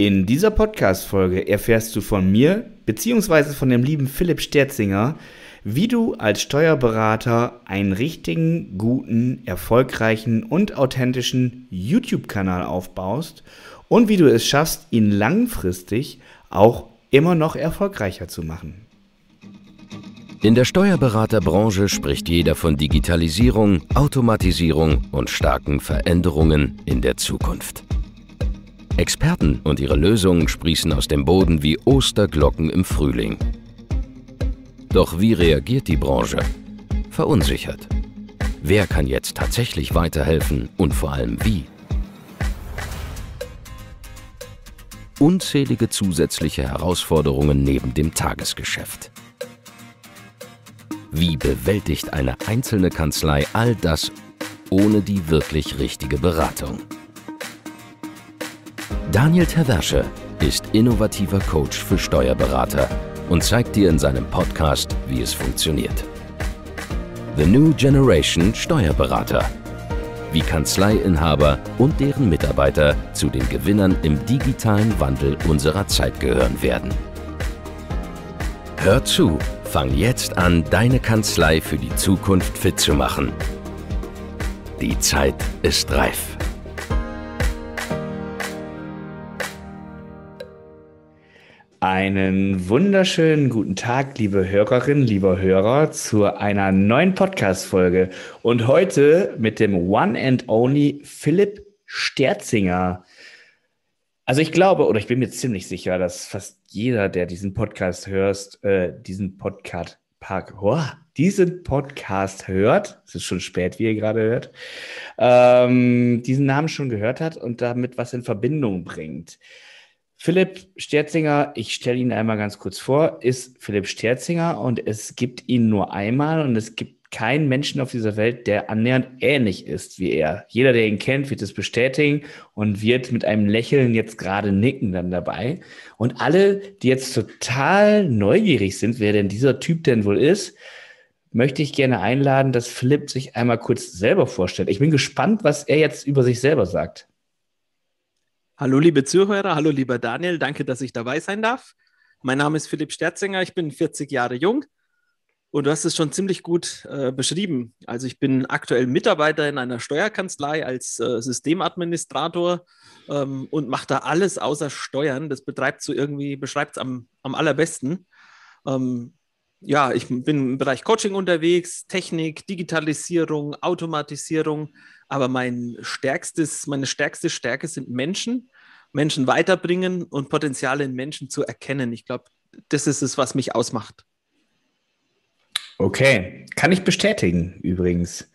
In dieser Podcast-Folge erfährst du von mir bzw. von dem lieben Philipp Sterzinger, wie du als Steuerberater einen richtigen, guten, erfolgreichen und authentischen YouTube-Kanal aufbaust und wie du es schaffst, ihn langfristig auch immer noch erfolgreicher zu machen. In der Steuerberaterbranche spricht jeder von Digitalisierung, Automatisierung und starken Veränderungen in der Zukunft. Experten und ihre Lösungen sprießen aus dem Boden wie Osterglocken im Frühling. Doch wie reagiert die Branche? Verunsichert. Wer kann jetzt tatsächlich weiterhelfen und vor allem wie? Unzählige zusätzliche Herausforderungen neben dem Tagesgeschäft. Wie bewältigt eine einzelne Kanzlei all das ohne die wirklich richtige Beratung? Daniel Terwäsche ist innovativer Coach für Steuerberater und zeigt dir in seinem Podcast, wie es funktioniert. The New Generation Steuerberater. Wie Kanzleiinhaber und deren Mitarbeiter zu den Gewinnern im digitalen Wandel unserer Zeit gehören werden. Hör zu, fang jetzt an, deine Kanzlei für die Zukunft fit zu machen. Die Zeit ist reif. Einen wunderschönen guten Tag, liebe Hörerinnen, lieber Hörer, zu einer neuen Podcast-Folge. Und heute mit dem One and Only Philipp Sterzinger. Also ich glaube, oder ich bin mir ziemlich sicher, dass fast jeder, der diesen Podcast hört, äh, diesen Podcast Park, oh, diesen Podcast hört, es ist schon spät, wie ihr gerade hört, ähm, diesen Namen schon gehört hat und damit was in Verbindung bringt. Philipp Sterzinger, ich stelle ihn einmal ganz kurz vor, ist Philipp Sterzinger und es gibt ihn nur einmal und es gibt keinen Menschen auf dieser Welt, der annähernd ähnlich ist wie er. Jeder, der ihn kennt, wird es bestätigen und wird mit einem Lächeln jetzt gerade nicken dann dabei. Und alle, die jetzt total neugierig sind, wer denn dieser Typ denn wohl ist, möchte ich gerne einladen, dass Philipp sich einmal kurz selber vorstellt. Ich bin gespannt, was er jetzt über sich selber sagt. Hallo liebe Zuhörer, hallo lieber Daniel, danke, dass ich dabei sein darf. Mein Name ist Philipp Sterzinger, ich bin 40 Jahre jung und du hast es schon ziemlich gut äh, beschrieben. Also ich bin aktuell Mitarbeiter in einer Steuerkanzlei als äh, Systemadministrator ähm, und mache da alles außer Steuern. Das betreibt so irgendwie, beschreibt es am, am allerbesten. Ähm, ja, ich bin im Bereich Coaching unterwegs, Technik, Digitalisierung, Automatisierung, aber mein stärkstes, meine stärkste Stärke sind Menschen, Menschen weiterbringen und Potenziale in Menschen zu erkennen. Ich glaube, das ist es, was mich ausmacht. Okay, kann ich bestätigen übrigens.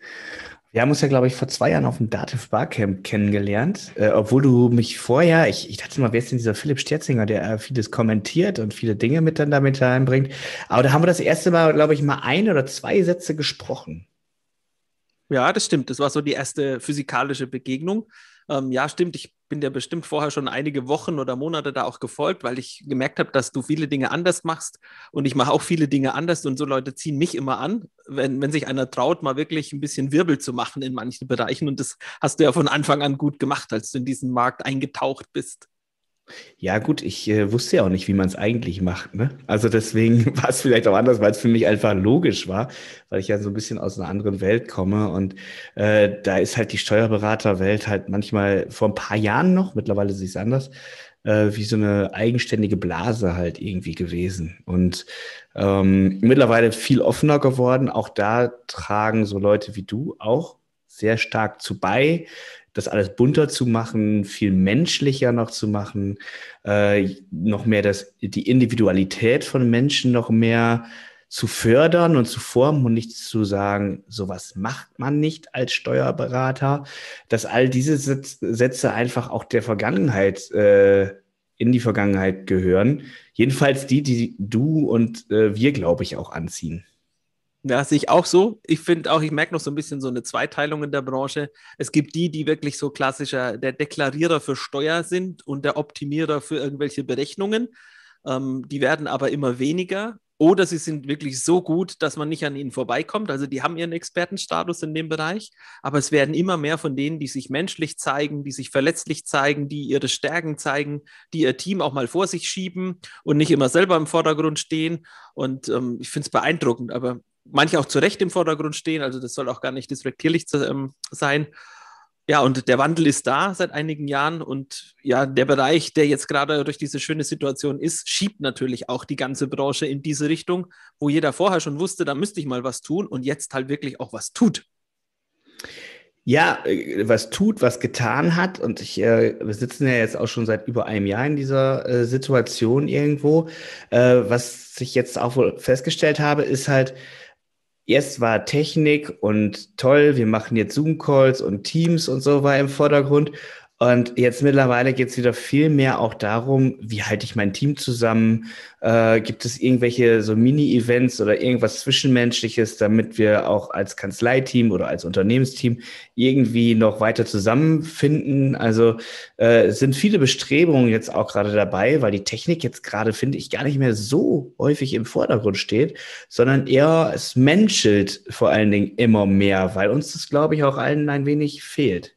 Wir haben uns ja, glaube ich, vor zwei Jahren auf dem Dativ Barcamp kennengelernt, äh, obwohl du mich vorher, ich, ich dachte mal, wer ist denn dieser Philipp Sterzinger, der äh, vieles kommentiert und viele Dinge mit dann damit reinbringt. Aber da haben wir das erste Mal, glaube ich, mal ein oder zwei Sätze gesprochen. Ja, das stimmt. Das war so die erste physikalische Begegnung. Ähm, ja, stimmt. Ich bin dir bestimmt vorher schon einige Wochen oder Monate da auch gefolgt, weil ich gemerkt habe, dass du viele Dinge anders machst und ich mache auch viele Dinge anders und so Leute ziehen mich immer an, wenn, wenn sich einer traut, mal wirklich ein bisschen Wirbel zu machen in manchen Bereichen und das hast du ja von Anfang an gut gemacht, als du in diesen Markt eingetaucht bist. Ja, gut, ich äh, wusste ja auch nicht, wie man es eigentlich macht. Ne? Also deswegen war es vielleicht auch anders, weil es für mich einfach logisch war, weil ich ja so ein bisschen aus einer anderen Welt komme. Und äh, da ist halt die Steuerberaterwelt halt manchmal vor ein paar Jahren noch, mittlerweile sehe ich es anders, äh, wie so eine eigenständige Blase halt irgendwie gewesen. Und ähm, mittlerweile viel offener geworden. Auch da tragen so Leute wie du auch sehr stark zu bei das alles bunter zu machen, viel menschlicher noch zu machen, äh, noch mehr das, die Individualität von Menschen noch mehr zu fördern und zu formen und nicht zu sagen, sowas macht man nicht als Steuerberater, dass all diese Sätze einfach auch der Vergangenheit, äh, in die Vergangenheit gehören. Jedenfalls die, die du und äh, wir, glaube ich, auch anziehen. Ja, sehe ich auch so. Ich finde auch, ich merke noch so ein bisschen so eine Zweiteilung in der Branche. Es gibt die, die wirklich so klassischer der Deklarierer für Steuer sind und der Optimierer für irgendwelche Berechnungen. Ähm, die werden aber immer weniger oder sie sind wirklich so gut, dass man nicht an ihnen vorbeikommt. Also die haben ihren Expertenstatus in dem Bereich, aber es werden immer mehr von denen, die sich menschlich zeigen, die sich verletzlich zeigen, die ihre Stärken zeigen, die ihr Team auch mal vor sich schieben und nicht immer selber im Vordergrund stehen. Und ähm, ich finde es beeindruckend, aber manche auch zu Recht im Vordergrund stehen. Also das soll auch gar nicht disrektierlich ähm, sein. Ja, und der Wandel ist da seit einigen Jahren und ja, der Bereich, der jetzt gerade durch diese schöne Situation ist, schiebt natürlich auch die ganze Branche in diese Richtung, wo jeder vorher schon wusste, da müsste ich mal was tun und jetzt halt wirklich auch was tut. Ja, äh, was tut, was getan hat und ich, äh, wir sitzen ja jetzt auch schon seit über einem Jahr in dieser äh, Situation irgendwo. Äh, was ich jetzt auch wohl festgestellt habe, ist halt, erst war Technik und toll, wir machen jetzt Zoom-Calls und Teams und so war im Vordergrund. Und jetzt mittlerweile geht es wieder viel mehr auch darum, wie halte ich mein Team zusammen? Äh, gibt es irgendwelche so Mini-Events oder irgendwas Zwischenmenschliches, damit wir auch als Kanzleiteam oder als Unternehmensteam irgendwie noch weiter zusammenfinden? Also äh, sind viele Bestrebungen jetzt auch gerade dabei, weil die Technik jetzt gerade, finde ich, gar nicht mehr so häufig im Vordergrund steht, sondern eher es menschelt vor allen Dingen immer mehr, weil uns das, glaube ich, auch allen ein wenig fehlt.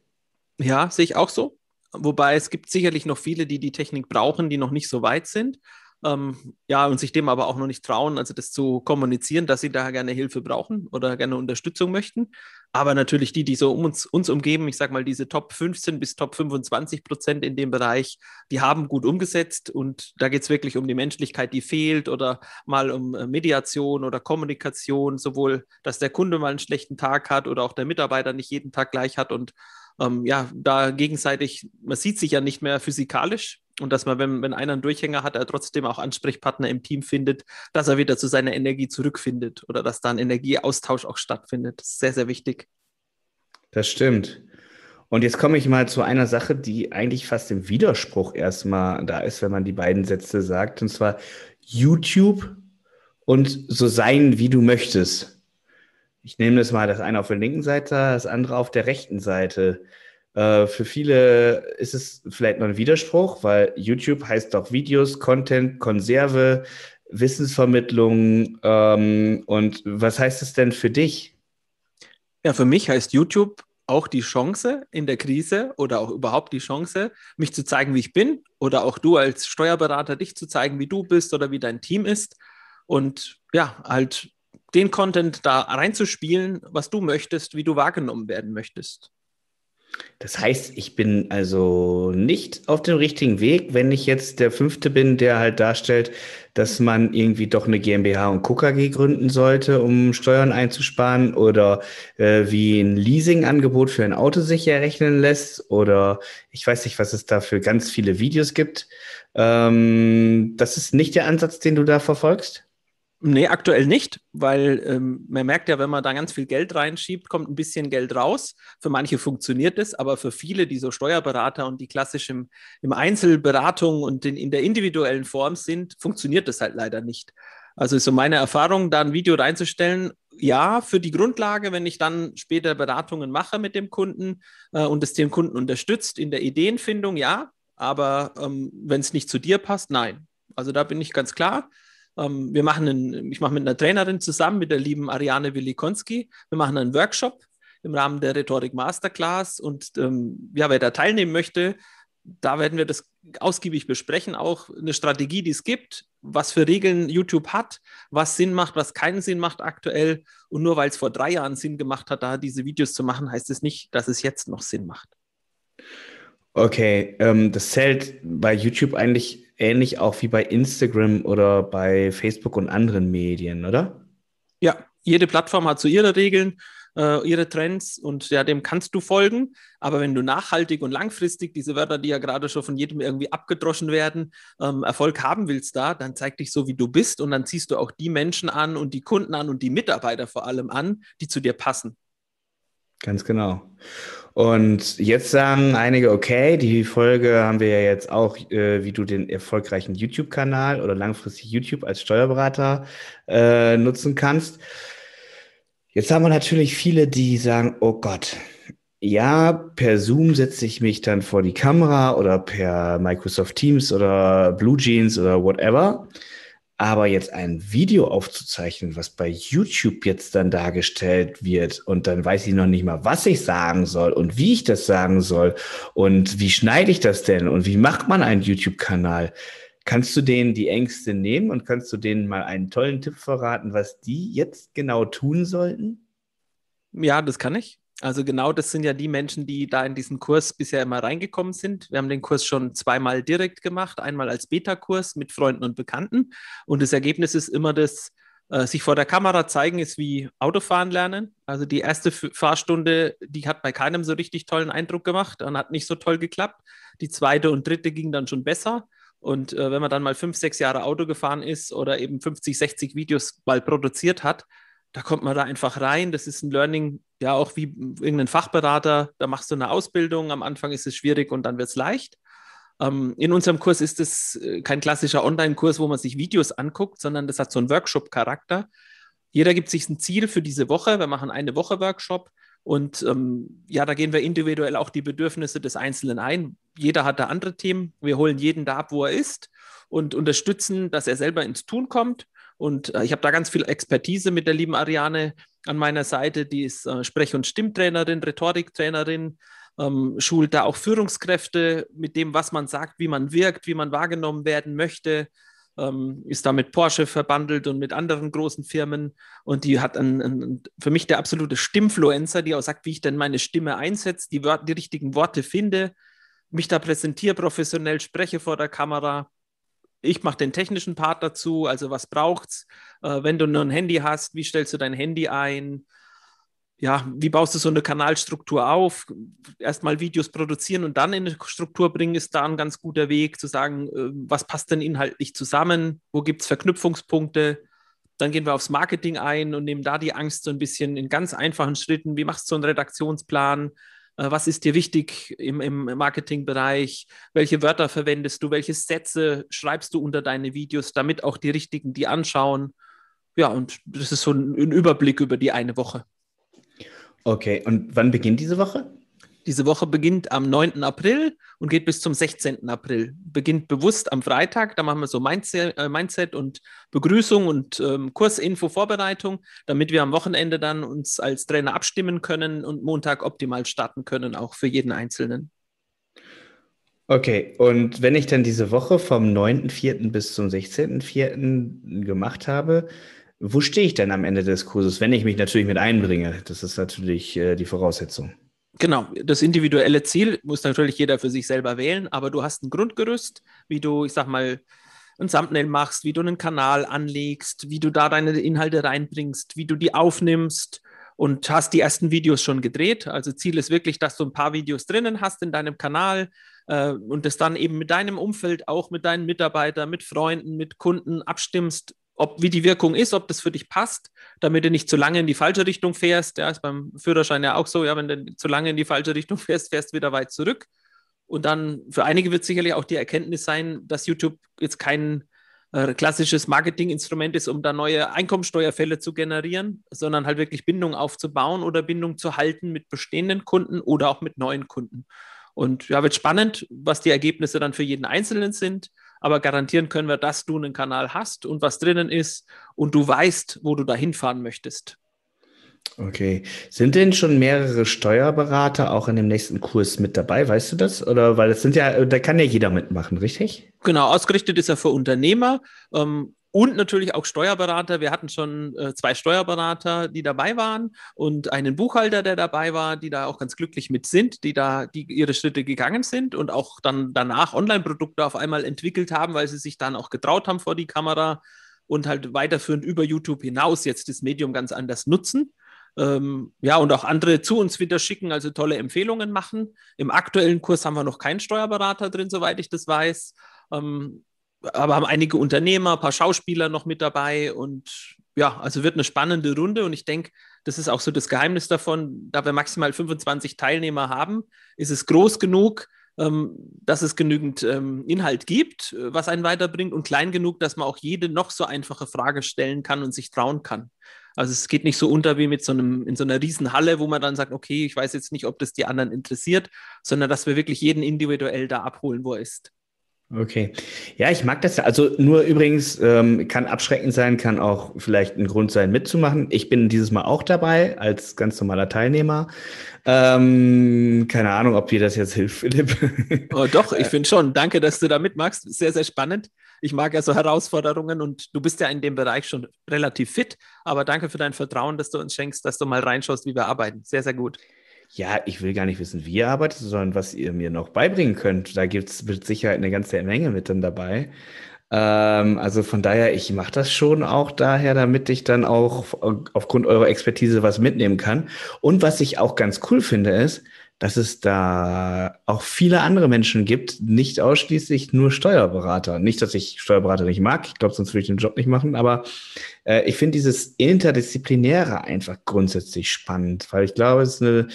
Ja, sehe ich auch so. Wobei es gibt sicherlich noch viele, die die Technik brauchen, die noch nicht so weit sind. Ähm, ja, und sich dem aber auch noch nicht trauen, also das zu kommunizieren, dass sie da gerne Hilfe brauchen oder gerne Unterstützung möchten. Aber natürlich die, die so um uns, uns umgeben, ich sage mal, diese Top 15 bis Top 25 Prozent in dem Bereich, die haben gut umgesetzt und da geht es wirklich um die Menschlichkeit, die fehlt oder mal um äh, Mediation oder Kommunikation, sowohl, dass der Kunde mal einen schlechten Tag hat oder auch der Mitarbeiter nicht jeden Tag gleich hat und ähm, ja, da gegenseitig, man sieht sich ja nicht mehr physikalisch und dass man, wenn, wenn einer einen Durchhänger hat, er trotzdem auch Ansprechpartner im Team findet, dass er wieder zu seiner Energie zurückfindet oder dass da ein Energieaustausch auch stattfindet. Das ist sehr, sehr wichtig. Das stimmt. Und jetzt komme ich mal zu einer Sache, die eigentlich fast im Widerspruch erstmal da ist, wenn man die beiden Sätze sagt, und zwar YouTube und so sein, wie du möchtest ich nehme das mal, das eine auf der linken Seite, das andere auf der rechten Seite. Äh, für viele ist es vielleicht noch ein Widerspruch, weil YouTube heißt doch Videos, Content, Konserve, Wissensvermittlung. Ähm, und was heißt es denn für dich? Ja, für mich heißt YouTube auch die Chance in der Krise oder auch überhaupt die Chance, mich zu zeigen, wie ich bin oder auch du als Steuerberater dich zu zeigen, wie du bist oder wie dein Team ist. Und ja, halt den Content da reinzuspielen, was du möchtest, wie du wahrgenommen werden möchtest. Das heißt, ich bin also nicht auf dem richtigen Weg, wenn ich jetzt der Fünfte bin, der halt darstellt, dass man irgendwie doch eine GmbH und KKG gründen sollte, um Steuern einzusparen oder äh, wie ein Leasingangebot für ein Auto sich errechnen lässt oder ich weiß nicht, was es da für ganz viele Videos gibt. Ähm, das ist nicht der Ansatz, den du da verfolgst? Nee, aktuell nicht, weil ähm, man merkt ja, wenn man da ganz viel Geld reinschiebt, kommt ein bisschen Geld raus. Für manche funktioniert es, aber für viele, die so Steuerberater und die klassisch im, im Einzelberatung und in, in der individuellen Form sind, funktioniert das halt leider nicht. Also ist so meine Erfahrung, da ein Video reinzustellen, ja, für die Grundlage, wenn ich dann später Beratungen mache mit dem Kunden äh, und es den Kunden unterstützt in der Ideenfindung, ja, aber ähm, wenn es nicht zu dir passt, nein. Also da bin ich ganz klar ähm, wir machen einen, ich mache mit einer Trainerin zusammen, mit der lieben Ariane Willikonski, wir machen einen Workshop im Rahmen der Rhetorik Masterclass und ähm, ja, wer da teilnehmen möchte, da werden wir das ausgiebig besprechen, auch eine Strategie, die es gibt, was für Regeln YouTube hat, was Sinn macht, was keinen Sinn macht aktuell. Und nur weil es vor drei Jahren Sinn gemacht hat, da diese Videos zu machen, heißt es nicht, dass es jetzt noch Sinn macht. Okay, ähm, das zählt bei YouTube eigentlich ähnlich auch wie bei Instagram oder bei Facebook und anderen Medien, oder? Ja, jede Plattform hat so ihre Regeln, äh, ihre Trends und ja, dem kannst du folgen. Aber wenn du nachhaltig und langfristig diese Wörter, die ja gerade schon von jedem irgendwie abgedroschen werden, ähm, Erfolg haben willst da, dann zeig dich so, wie du bist und dann ziehst du auch die Menschen an und die Kunden an und die Mitarbeiter vor allem an, die zu dir passen. Ganz genau. Und jetzt sagen einige, okay, die Folge haben wir ja jetzt auch, äh, wie du den erfolgreichen YouTube-Kanal oder langfristig YouTube als Steuerberater äh, nutzen kannst. Jetzt haben wir natürlich viele, die sagen, oh Gott, ja, per Zoom setze ich mich dann vor die Kamera oder per Microsoft Teams oder Blue Jeans oder whatever. Aber jetzt ein Video aufzuzeichnen, was bei YouTube jetzt dann dargestellt wird und dann weiß ich noch nicht mal, was ich sagen soll und wie ich das sagen soll und wie schneide ich das denn und wie macht man einen YouTube-Kanal? Kannst du denen die Ängste nehmen und kannst du denen mal einen tollen Tipp verraten, was die jetzt genau tun sollten? Ja, das kann ich. Also genau das sind ja die Menschen, die da in diesen Kurs bisher immer reingekommen sind. Wir haben den Kurs schon zweimal direkt gemacht, einmal als Beta-Kurs mit Freunden und Bekannten. Und das Ergebnis ist immer das, äh, sich vor der Kamera zeigen ist wie Autofahren lernen. Also die erste F Fahrstunde, die hat bei keinem so richtig tollen Eindruck gemacht und hat nicht so toll geklappt. Die zweite und dritte ging dann schon besser. Und äh, wenn man dann mal fünf, sechs Jahre Auto gefahren ist oder eben 50, 60 Videos mal produziert hat, da kommt man da einfach rein. Das ist ein Learning, ja, auch wie irgendein Fachberater. Da machst du eine Ausbildung. Am Anfang ist es schwierig und dann wird es leicht. Ähm, in unserem Kurs ist es äh, kein klassischer Online-Kurs, wo man sich Videos anguckt, sondern das hat so einen Workshop-Charakter. Jeder gibt sich ein Ziel für diese Woche. Wir machen eine Woche Workshop. Und ähm, ja, da gehen wir individuell auch die Bedürfnisse des Einzelnen ein. Jeder hat da andere Themen. Wir holen jeden da ab, wo er ist und unterstützen, dass er selber ins Tun kommt. Und äh, ich habe da ganz viel Expertise mit der lieben Ariane an meiner Seite. Die ist äh, Sprech- und Stimmtrainerin, Rhetoriktrainerin, ähm, schult da auch Führungskräfte mit dem, was man sagt, wie man wirkt, wie man wahrgenommen werden möchte. Ähm, ist da mit Porsche verbandelt und mit anderen großen Firmen. Und die hat einen, einen, für mich der absolute Stimmfluencer, die auch sagt, wie ich denn meine Stimme einsetze, die, die richtigen Worte finde, mich da präsentiere, professionell spreche vor der Kamera ich mache den technischen Part dazu, also was braucht's? Äh, wenn du nur ein Handy hast, wie stellst du dein Handy ein? Ja, wie baust du so eine Kanalstruktur auf? Erstmal Videos produzieren und dann in eine Struktur bringen, ist da ein ganz guter Weg zu sagen, äh, was passt denn inhaltlich zusammen? Wo gibt es Verknüpfungspunkte? Dann gehen wir aufs Marketing ein und nehmen da die Angst so ein bisschen in ganz einfachen Schritten. Wie machst du so einen Redaktionsplan? Äh, was ist dir wichtig im, im Marketingbereich, welche Wörter verwendest du, welche Sätze schreibst du unter deine Videos, damit auch die Richtigen die anschauen. Ja, und das ist so ein, ein Überblick über die eine Woche. Okay, und wann beginnt diese Woche? Diese Woche beginnt am 9. April und geht bis zum 16. April. Beginnt bewusst am Freitag, da machen wir so äh, Mindset, und Begrüßung und ähm, Kursinfo Vorbereitung, damit wir am Wochenende dann uns als Trainer abstimmen können und Montag optimal starten können, auch für jeden Einzelnen. Okay, und wenn ich dann diese Woche vom 9.4. bis zum 16.4. gemacht habe, wo stehe ich denn am Ende des Kurses, wenn ich mich natürlich mit einbringe? Das ist natürlich äh, die Voraussetzung. Genau, das individuelle Ziel muss natürlich jeder für sich selber wählen, aber du hast ein Grundgerüst, wie du, ich sag mal, ein Thumbnail machst, wie du einen Kanal anlegst, wie du da deine Inhalte reinbringst, wie du die aufnimmst und hast die ersten Videos schon gedreht. Also Ziel ist wirklich, dass du ein paar Videos drinnen hast in deinem Kanal äh, und das dann eben mit deinem Umfeld, auch mit deinen Mitarbeitern, mit Freunden, mit Kunden abstimmst, ob wie die Wirkung ist, ob das für dich passt, damit du nicht zu lange in die falsche Richtung fährst. Ja, ist beim Führerschein ja auch so, ja, wenn du zu lange in die falsche Richtung fährst, fährst du wieder weit zurück. Und dann für einige wird sicherlich auch die Erkenntnis sein, dass YouTube jetzt kein äh, klassisches Marketinginstrument ist, um da neue Einkommensteuerfälle zu generieren, sondern halt wirklich Bindung aufzubauen oder Bindung zu halten mit bestehenden Kunden oder auch mit neuen Kunden. Und ja, wird spannend, was die Ergebnisse dann für jeden Einzelnen sind aber garantieren können wir, dass du einen Kanal hast und was drinnen ist und du weißt, wo du da hinfahren möchtest. Okay. Sind denn schon mehrere Steuerberater auch in dem nächsten Kurs mit dabei? Weißt du das? Oder weil das sind ja, da kann ja jeder mitmachen, richtig? Genau, ausgerichtet ist er für Unternehmer. Ähm, und natürlich auch Steuerberater. Wir hatten schon äh, zwei Steuerberater, die dabei waren und einen Buchhalter, der dabei war, die da auch ganz glücklich mit sind, die da die ihre Schritte gegangen sind und auch dann danach Online-Produkte auf einmal entwickelt haben, weil sie sich dann auch getraut haben vor die Kamera und halt weiterführend über YouTube hinaus jetzt das Medium ganz anders nutzen. Ähm, ja, und auch andere zu uns wieder schicken, also tolle Empfehlungen machen. Im aktuellen Kurs haben wir noch keinen Steuerberater drin, soweit ich das weiß. Ähm, aber haben einige Unternehmer, ein paar Schauspieler noch mit dabei und ja, also wird eine spannende Runde und ich denke, das ist auch so das Geheimnis davon, da wir maximal 25 Teilnehmer haben, ist es groß genug, ähm, dass es genügend ähm, Inhalt gibt, äh, was einen weiterbringt und klein genug, dass man auch jede noch so einfache Frage stellen kann und sich trauen kann. Also es geht nicht so unter wie mit so einem, in so einer Riesenhalle, wo man dann sagt, okay, ich weiß jetzt nicht, ob das die anderen interessiert, sondern dass wir wirklich jeden individuell da abholen, wo er ist. Okay. Ja, ich mag das. Also nur übrigens, ähm, kann abschreckend sein, kann auch vielleicht ein Grund sein, mitzumachen. Ich bin dieses Mal auch dabei als ganz normaler Teilnehmer. Ähm, keine Ahnung, ob dir das jetzt hilft, Philipp. Oh, doch, ich finde schon. Danke, dass du da mitmachst. Sehr, sehr spannend. Ich mag ja so Herausforderungen und du bist ja in dem Bereich schon relativ fit. Aber danke für dein Vertrauen, dass du uns schenkst, dass du mal reinschaust, wie wir arbeiten. Sehr, sehr gut ja, ich will gar nicht wissen, wie ihr arbeitet, sondern was ihr mir noch beibringen könnt. Da gibt es mit Sicherheit eine ganze Menge mit dann dabei. Ähm, also von daher, ich mache das schon auch daher, damit ich dann auch äh, aufgrund eurer Expertise was mitnehmen kann. Und was ich auch ganz cool finde, ist, dass es da auch viele andere Menschen gibt, nicht ausschließlich nur Steuerberater. Nicht, dass ich Steuerberater nicht mag, ich glaube, sonst würde ich den Job nicht machen, aber äh, ich finde dieses Interdisziplinäre einfach grundsätzlich spannend, weil ich glaube, es ist eine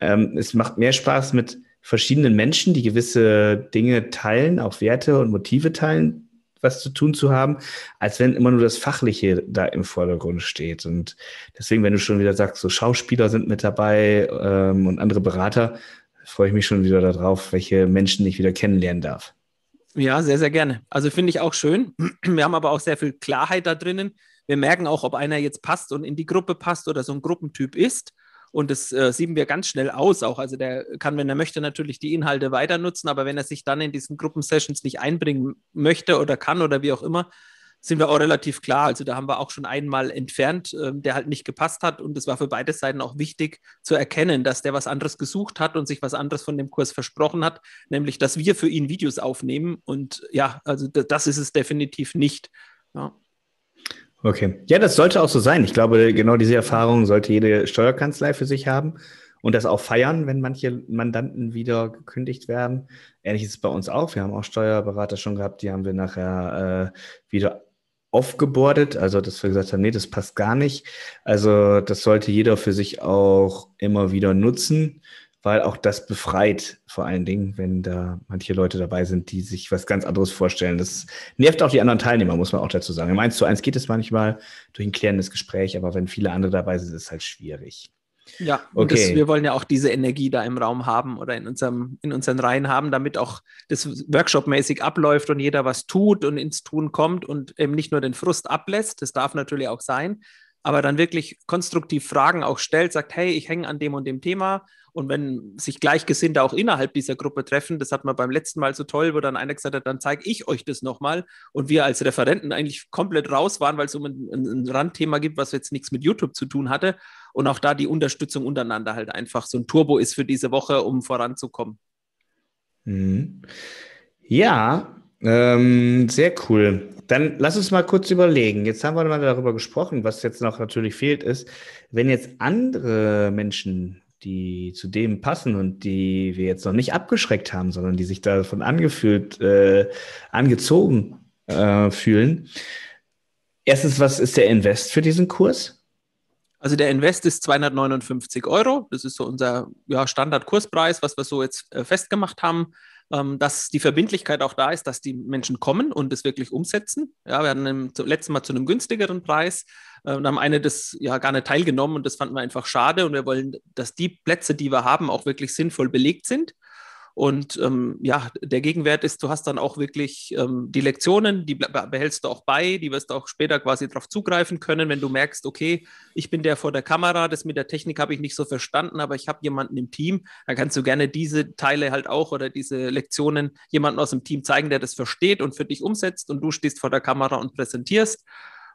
ähm, es macht mehr Spaß mit verschiedenen Menschen, die gewisse Dinge teilen, auch Werte und Motive teilen, was zu tun zu haben, als wenn immer nur das Fachliche da im Vordergrund steht. Und deswegen, wenn du schon wieder sagst, so Schauspieler sind mit dabei ähm, und andere Berater, freue ich mich schon wieder darauf, welche Menschen ich wieder kennenlernen darf. Ja, sehr, sehr gerne. Also finde ich auch schön. Wir haben aber auch sehr viel Klarheit da drinnen. Wir merken auch, ob einer jetzt passt und in die Gruppe passt oder so ein Gruppentyp ist. Und das äh, sieben wir ganz schnell aus auch. Also der kann, wenn er möchte, natürlich die Inhalte weiter nutzen, aber wenn er sich dann in diesen Gruppensessions nicht einbringen möchte oder kann oder wie auch immer, sind wir auch relativ klar. Also da haben wir auch schon einmal entfernt, äh, der halt nicht gepasst hat. Und es war für beide Seiten auch wichtig zu erkennen, dass der was anderes gesucht hat und sich was anderes von dem Kurs versprochen hat, nämlich dass wir für ihn Videos aufnehmen. Und ja, also das ist es definitiv nicht. Ja. Okay. Ja, das sollte auch so sein. Ich glaube, genau diese Erfahrung sollte jede Steuerkanzlei für sich haben und das auch feiern, wenn manche Mandanten wieder gekündigt werden. Ähnlich ist es bei uns auch. Wir haben auch Steuerberater schon gehabt, die haben wir nachher äh, wieder aufgebordet, also dass wir gesagt haben, nee, das passt gar nicht. Also das sollte jeder für sich auch immer wieder nutzen weil auch das befreit vor allen Dingen, wenn da manche Leute dabei sind, die sich was ganz anderes vorstellen. Das nervt auch die anderen Teilnehmer, muss man auch dazu sagen. Im 1 zu 1 geht es manchmal durch ein klärendes Gespräch, aber wenn viele andere dabei sind, ist es halt schwierig. Ja, okay. Das, wir wollen ja auch diese Energie da im Raum haben oder in, unserem, in unseren Reihen haben, damit auch das Workshop-mäßig abläuft und jeder was tut und ins Tun kommt und eben nicht nur den Frust ablässt. Das darf natürlich auch sein, aber dann wirklich konstruktiv Fragen auch stellt, sagt, hey, ich hänge an dem und dem Thema. Und wenn sich Gleichgesinnte auch innerhalb dieser Gruppe treffen, das hat man beim letzten Mal so toll, wo dann einer gesagt hat, dann zeige ich euch das nochmal. Und wir als Referenten eigentlich komplett raus waren, weil es um ein, ein, Randthema gibt, was jetzt nichts mit YouTube zu tun hatte. Und auch da die Unterstützung untereinander halt einfach so ein Turbo ist für diese Woche, um voranzukommen. Mhm. Ja, ähm, sehr cool. Dann lass uns mal kurz überlegen. Jetzt haben wir mal darüber gesprochen, was jetzt noch natürlich fehlt, ist, wenn jetzt andere Menschen, die zu dem passen und die wir jetzt noch nicht abgeschreckt haben, sondern die sich davon angefühlt, äh, angezogen äh, fühlen. Erstens, was ist der Invest für diesen Kurs? Also der Invest ist 259 Euro. Das ist so unser ja, Standardkurspreis, was wir so jetzt äh, festgemacht haben. Ähm, dass die Verbindlichkeit auch da ist, dass die Menschen kommen und es wirklich umsetzen. Ja, wir hatten im letzten Mal zu einem günstigeren Preis äh, und haben eine das ja gar nicht teilgenommen und das fanden wir einfach schade und wir wollen, dass die Plätze, die wir haben, auch wirklich sinnvoll belegt sind. Und ähm, ja, der Gegenwert ist, du hast dann auch wirklich ähm, die Lektionen, die behältst du auch bei, die wirst du auch später quasi darauf zugreifen können, wenn du merkst, okay, ich bin der vor der Kamera, das mit der Technik habe ich nicht so verstanden, aber ich habe jemanden im Team, dann kannst du gerne diese Teile halt auch oder diese Lektionen jemandem aus dem Team zeigen, der das versteht und für dich umsetzt und du stehst vor der Kamera und präsentierst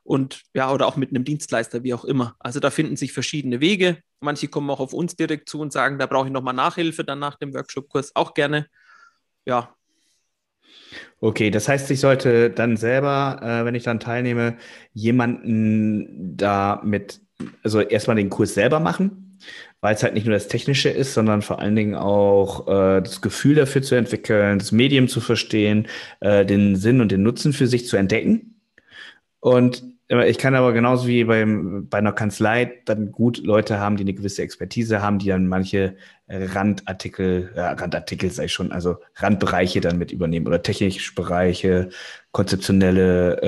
und ja, oder auch mit einem Dienstleister, wie auch immer. Also da finden sich verschiedene Wege. Manche kommen auch auf uns direkt zu und sagen, da brauche ich nochmal Nachhilfe dann nach dem Workshop-Kurs, auch gerne. Ja. Okay, das heißt, ich sollte dann selber, äh, wenn ich dann teilnehme, jemanden da mit, also erstmal den Kurs selber machen, weil es halt nicht nur das Technische ist, sondern vor allen Dingen auch äh, das Gefühl dafür zu entwickeln, das Medium zu verstehen, äh, den Sinn und den Nutzen für sich zu entdecken. Und ich kann aber genauso wie beim, bei einer Kanzlei dann gut Leute haben, die eine gewisse Expertise haben, die dann manche äh, Randartikel, äh, Randartikel sei schon, also Randbereiche dann mit übernehmen oder technische Bereiche, konzeptionelle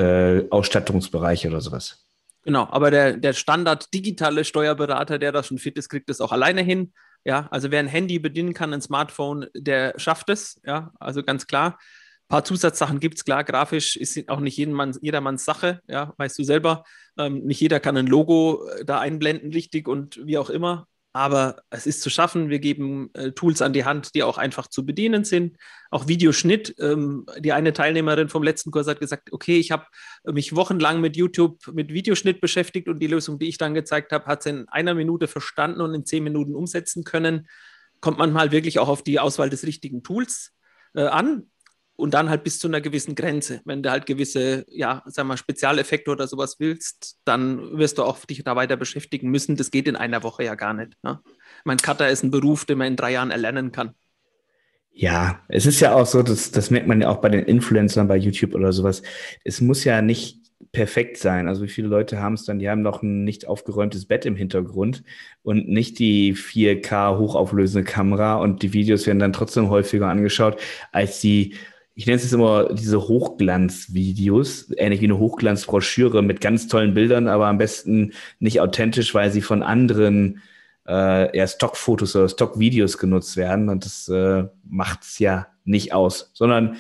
äh, Ausstattungsbereiche oder sowas. Genau, aber der, der Standard digitale Steuerberater, der da schon fit ist, kriegt das auch alleine hin. Ja, also wer ein Handy bedienen kann, ein Smartphone, der schafft es. Ja, also ganz klar. Ein paar Zusatzsachen gibt es, klar, grafisch ist auch nicht jedermanns, jedermanns Sache, ja, weißt du selber. Ähm, nicht jeder kann ein Logo äh, da einblenden, richtig und wie auch immer. Aber es ist zu schaffen. Wir geben äh, Tools an die Hand, die auch einfach zu bedienen sind. Auch Videoschnitt. Ähm, die eine Teilnehmerin vom letzten Kurs hat gesagt, okay, ich habe mich wochenlang mit YouTube mit Videoschnitt beschäftigt und die Lösung, die ich dann gezeigt habe, hat sie in einer Minute verstanden und in zehn Minuten umsetzen können. Kommt man mal wirklich auch auf die Auswahl des richtigen Tools äh, an und dann halt bis zu einer gewissen Grenze. Wenn du halt gewisse, ja, sag mal, Spezialeffekte oder sowas willst, dann wirst du auch dich da weiter beschäftigen müssen. Das geht in einer Woche ja gar nicht. Ne? Mein Cutter ist ein Beruf, den man in drei Jahren erlernen kann. Ja, es ist ja auch so, dass, das merkt man ja auch bei den Influencern bei YouTube oder sowas. Es muss ja nicht perfekt sein. Also wie viele Leute haben es dann, die haben noch ein nicht aufgeräumtes Bett im Hintergrund und nicht die 4K hochauflösende Kamera und die Videos werden dann trotzdem häufiger angeschaut als die ich nenne es jetzt immer diese Hochglanzvideos, ähnlich wie eine Hochglanzbroschüre mit ganz tollen Bildern, aber am besten nicht authentisch, weil sie von anderen äh, ja, Stockfotos oder Stockvideos genutzt werden. Und das äh, macht es ja nicht aus, sondern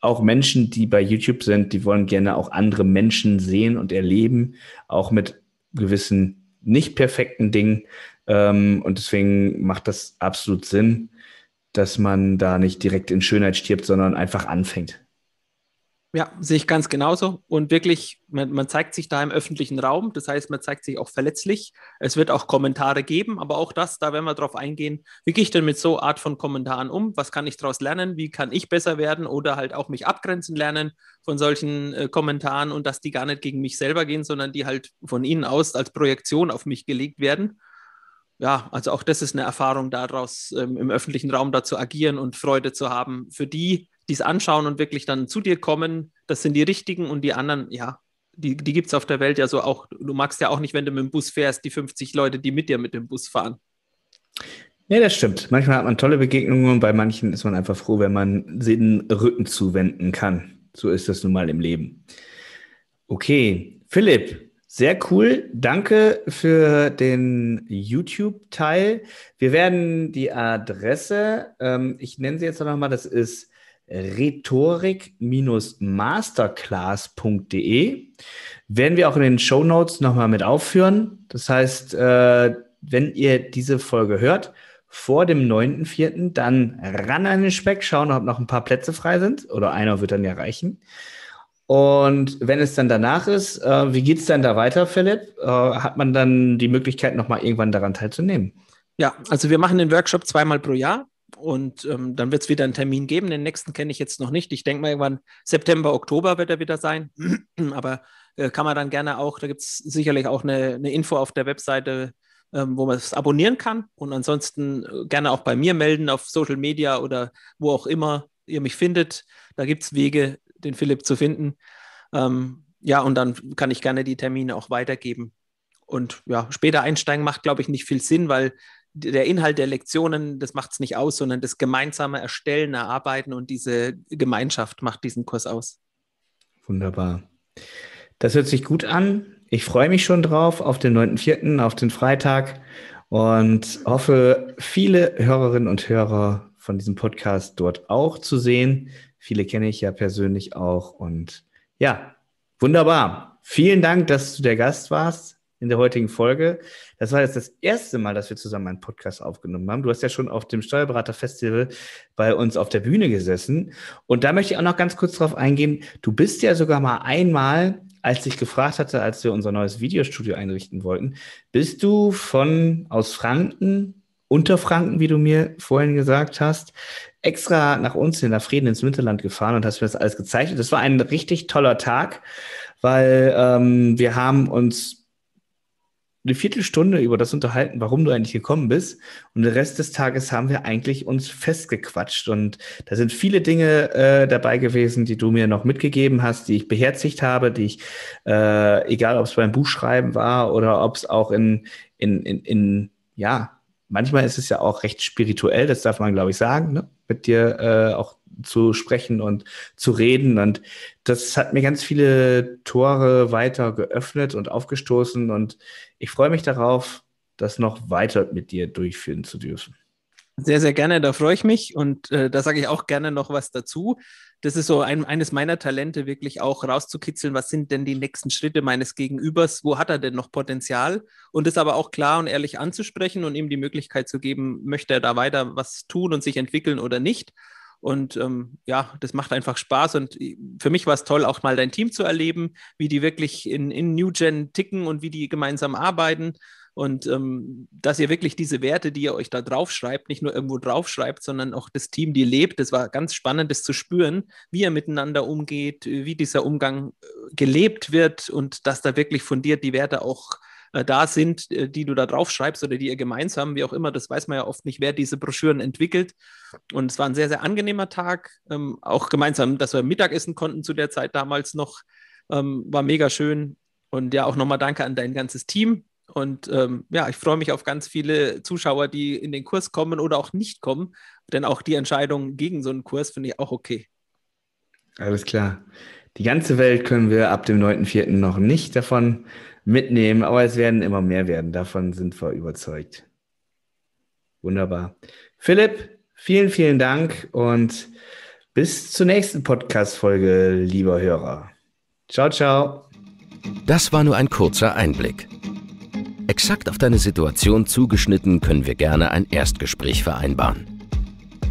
auch Menschen, die bei YouTube sind, die wollen gerne auch andere Menschen sehen und erleben, auch mit gewissen nicht perfekten Dingen. Ähm, und deswegen macht das absolut Sinn, dass man da nicht direkt in Schönheit stirbt, sondern einfach anfängt. Ja, sehe ich ganz genauso. Und wirklich, man, man, zeigt sich da im öffentlichen Raum. Das heißt, man zeigt sich auch verletzlich. Es wird auch Kommentare geben, aber auch das, da werden wir drauf eingehen. Wie gehe ich denn mit so Art von Kommentaren um? Was kann ich daraus lernen? Wie kann ich besser werden oder halt auch mich abgrenzen lernen von solchen äh, Kommentaren und dass die gar nicht gegen mich selber gehen, sondern die halt von ihnen aus als Projektion auf mich gelegt werden ja, also auch das ist eine Erfahrung daraus, ähm, im öffentlichen Raum da zu agieren und Freude zu haben. Für die, die es anschauen und wirklich dann zu dir kommen, das sind die richtigen und die anderen, ja, die, die gibt es auf der Welt ja so auch. Du magst ja auch nicht, wenn du mit dem Bus fährst, die 50 Leute, die mit dir mit dem Bus fahren. Ja, das stimmt. Manchmal hat man tolle Begegnungen und bei manchen ist man einfach froh, wenn man den Rücken zuwenden kann. So ist das nun mal im Leben. Okay, Philipp, sehr cool. Danke für den YouTube-Teil. Wir werden die Adresse, ähm, ich nenne sie jetzt nochmal, das ist rhetorik-masterclass.de. Werden wir auch in den Show Notes nochmal mit aufführen. Das heißt, äh, wenn ihr diese Folge hört, vor dem 9.4., dann ran an den Speck, schauen, ob noch ein paar Plätze frei sind oder einer wird dann ja reichen. Und wenn es dann danach ist, äh, wie geht es dann da weiter, Philipp? Äh, hat man dann die Möglichkeit, nochmal irgendwann daran teilzunehmen? Ja, also wir machen den Workshop zweimal pro Jahr und ähm, dann wird es wieder einen Termin geben. Den nächsten kenne ich jetzt noch nicht. Ich denke mal, irgendwann September, Oktober wird er wieder sein. Aber äh, kann man dann gerne auch, da gibt es sicherlich auch eine, eine, Info auf der Webseite, ähm, wo man es abonnieren kann. Und ansonsten äh, gerne auch bei mir melden auf Social Media oder wo auch immer ihr mich findet. Da gibt es Wege, den Philipp zu finden. Ähm, ja, und dann kann ich gerne die Termine auch weitergeben. Und ja, später einsteigen macht, glaube ich, nicht viel Sinn, weil der Inhalt der Lektionen, das macht es nicht aus, sondern das gemeinsame Erstellen, Erarbeiten und diese Gemeinschaft macht diesen Kurs aus. Wunderbar. Das hört sich gut an. Ich freue mich schon drauf auf den 9.4., auf den Freitag und hoffe, viele Hörerinnen und Hörer von diesem Podcast dort auch zu sehen. Viele kenne ich ja persönlich auch. Und ja, wunderbar. Vielen Dank, dass du der Gast warst in der heutigen Folge. Das war jetzt das erste Mal, dass wir zusammen einen Podcast aufgenommen haben. Du hast ja schon auf dem Steuerberater Festival bei uns auf der Bühne gesessen. Und da möchte ich auch noch ganz kurz drauf eingehen. Du bist ja sogar mal einmal, als ich gefragt hatte, als wir unser neues Videostudio einrichten wollten, bist du von aus Franken, Unterfranken, wie du mir vorhin gesagt hast, extra nach uns in der Frieden ins Winterland gefahren und hast mir das alles gezeichnet. Das war ein richtig toller Tag, weil ähm, wir haben uns eine Viertelstunde über das unterhalten, warum du eigentlich gekommen bist. Und den Rest des Tages haben wir eigentlich uns festgequatscht. Und da sind viele Dinge äh, dabei gewesen, die du mir noch mitgegeben hast, die ich beherzigt habe, die ich, äh, egal ob es beim Buchschreiben war oder ob es auch in, in, in, in, ja, manchmal ist es ja auch recht spirituell, das darf man, glaube ich, sagen. Ne? mit dir äh, auch zu sprechen und zu reden. Und das hat mir ganz viele Tore weiter geöffnet und aufgestoßen. Und ich freue mich darauf, das noch weiter mit dir durchführen zu dürfen. Sehr, sehr gerne, da freue ich mich und äh, da sage ich auch gerne noch was dazu das ist so ein, eines meiner Talente, wirklich auch rauszukitzeln, was sind denn die nächsten Schritte meines Gegenübers, wo hat er denn noch Potenzial und das aber auch klar und ehrlich anzusprechen und ihm die Möglichkeit zu geben, möchte er da weiter was tun und sich entwickeln oder nicht. Und ähm, ja, das macht einfach Spaß. Und äh, für mich war es toll, auch mal dein Team zu erleben, wie die wirklich in, in New Gen ticken und wie die gemeinsam arbeiten und ähm, dass ihr wirklich diese Werte, die ihr euch da draufschreibt, nicht nur irgendwo draufschreibt, sondern auch das Team, die lebt. Es war ganz spannend, das zu spüren, wie ihr miteinander umgeht, wie dieser Umgang äh, gelebt wird und dass da wirklich fundiert die Werte auch äh, da sind, äh, die du da draufschreibst oder die ihr gemeinsam, wie auch immer, das weiß man ja oft nicht, wer diese Broschüren entwickelt. Und es war ein sehr, sehr angenehmer Tag, ähm, auch gemeinsam, dass wir Mittagessen konnten zu der Zeit damals noch, ähm, war mega schön. Und ja, auch nochmal danke an dein ganzes Team, und ähm, ja, ich freue mich auf ganz viele Zuschauer, die in den Kurs kommen oder auch nicht kommen, denn auch die Entscheidung gegen so einen Kurs finde ich auch okay. Alles klar. Die ganze Welt können wir ab dem 9.4. noch nicht davon mitnehmen, aber es werden immer mehr werden. Davon sind wir überzeugt. Wunderbar. Philipp, vielen, vielen Dank und bis zur nächsten Podcast-Folge, lieber Hörer. Ciao, ciao. Das war nur ein kurzer Einblick. Exakt auf deine Situation zugeschnitten können wir gerne ein Erstgespräch vereinbaren.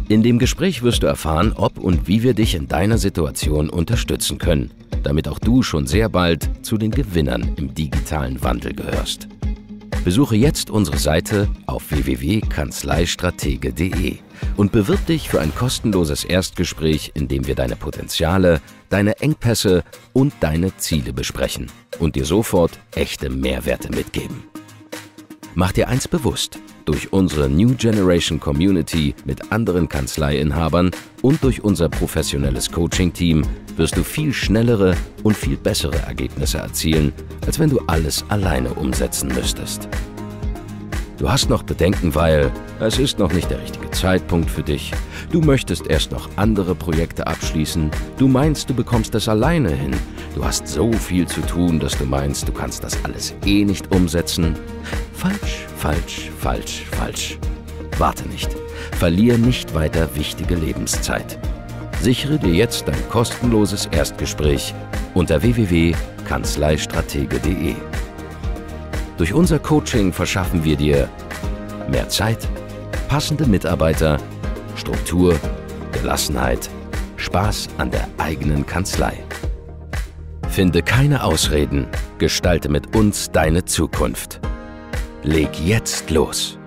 In dem Gespräch wirst du erfahren, ob und wie wir dich in deiner Situation unterstützen können, damit auch du schon sehr bald zu den Gewinnern im digitalen Wandel gehörst. Besuche jetzt unsere Seite auf www.kanzleistratege.de und bewirb dich für ein kostenloses Erstgespräch, in dem wir deine Potenziale, deine Engpässe und deine Ziele besprechen und dir sofort echte Mehrwerte mitgeben. Mach dir eins bewusst, durch unsere New Generation Community mit anderen Kanzleiinhabern und durch unser professionelles Coaching-Team wirst du viel schnellere und viel bessere Ergebnisse erzielen, als wenn du alles alleine umsetzen müsstest. Du hast noch Bedenken, weil es ist noch nicht der richtige Zeitpunkt für dich. Du möchtest erst noch andere Projekte abschließen. Du meinst, du bekommst das alleine hin. Du hast so viel zu tun, dass du meinst, du kannst das alles eh nicht umsetzen. Falsch, falsch, falsch, falsch. Warte nicht. Verlier nicht weiter wichtige Lebenszeit. Sichere dir jetzt dein kostenloses Erstgespräch unter www.kanzleistratege.de. Durch unser Coaching verschaffen wir dir mehr Zeit, passende Mitarbeiter, Struktur, Gelassenheit, Spaß an der eigenen Kanzlei. Finde keine Ausreden, gestalte mit uns deine Zukunft. Leg jetzt los!